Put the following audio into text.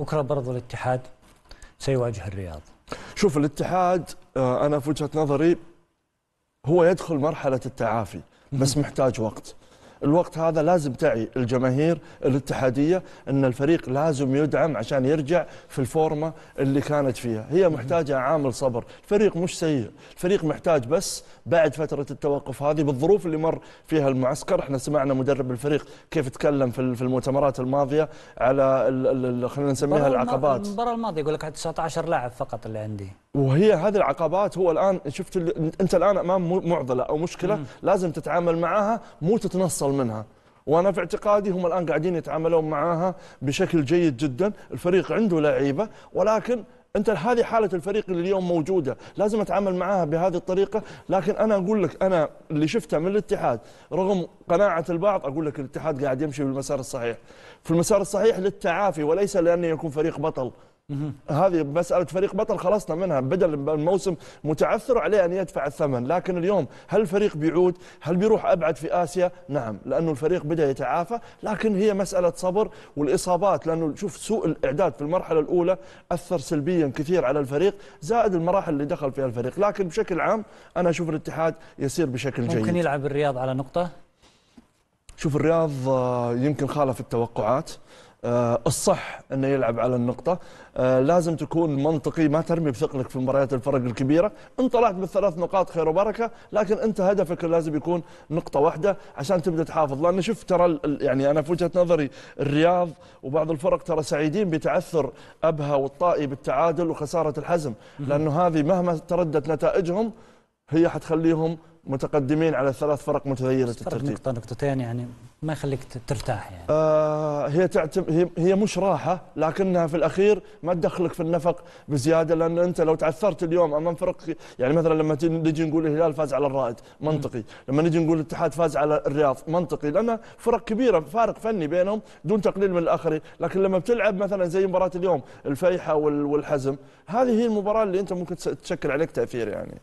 بكره برضو الاتحاد سيواجه الرياض شوف الاتحاد آه، انا في وجهه نظري هو يدخل مرحله التعافي بس محتاج وقت الوقت هذا لازم تعي الجماهير الاتحادية أن الفريق لازم يدعم عشان يرجع في الفورمة اللي كانت فيها هي محتاجة عامل صبر الفريق مش سيء الفريق محتاج بس بعد فترة التوقف هذه بالظروف اللي مر فيها المعسكر احنا سمعنا مدرب الفريق كيف تكلم في المؤتمرات الماضية على خلينا نسميها العقبات المباراة الماضية يقول لك 19 لاعب فقط اللي عندي وهي هذه العقبات هو الان شفت انت الان امام معضله او مشكله مم. لازم تتعامل معها مو تتنصل منها وانا في اعتقادي هم الان قاعدين يتعاملون معها بشكل جيد جدا الفريق عنده لعيبه ولكن انت هذه حاله الفريق اللي اليوم موجوده لازم اتعامل معها بهذه الطريقه لكن انا اقول لك انا اللي شفته من الاتحاد رغم قناعه البعض اقول لك الاتحاد قاعد يمشي بالمسار الصحيح في المسار الصحيح للتعافي وليس لانه يكون فريق بطل هذه مسألة فريق بطل خلصنا منها بدل الموسم متعثر عليه أن يدفع الثمن لكن اليوم هل الفريق بيعود هل بيروح أبعد في آسيا نعم لأنه الفريق بدأ يتعافى لكن هي مسألة صبر والإصابات لأنه شوف سوء الإعداد في المرحلة الأولى أثر سلبيا كثير على الفريق زائد المراحل اللي دخل فيها الفريق لكن بشكل عام أنا أشوف الاتحاد يسير بشكل ممكن جيد ممكن يلعب الرياض على نقطة شوف الرياض آه، يمكن خالف التوقعات آه، الصح انه يلعب على النقطه آه، لازم تكون منطقي ما ترمي بثقلك في مباريات الفرق الكبيره ان طلعت بالثلاث نقاط خير وبركه لكن انت هدفك لازم يكون نقطه واحده عشان تبدا تحافظ لان شوف ترى يعني انا في وجهه نظري الرياض وبعض الفرق ترى سعيدين بتعثر ابها والطائي بالتعادل وخساره الحزم لانه هذه مهما تردت نتائجهم هي حتخليهم متقدمين على ثلاث فرق متغيره الترتيب نقطه نقطتين يعني ما يخليك ترتاح يعني آه هي تعتب هي, هي مش راحه لكنها في الاخير ما تدخلك في النفق بزياده لان انت لو تعثرت اليوم امام فرق يعني مثلا لما نجي نقول الهلال فاز على الرائد منطقي لما نجي نقول الاتحاد فاز على الرياض منطقي لان فرق كبيره فارق فني بينهم دون تقليل من الاخرين لكن لما بتلعب مثلا زي مباراه اليوم الفيحة والحزم هذه هي المباراه اللي انت ممكن تشكل عليك تاثير يعني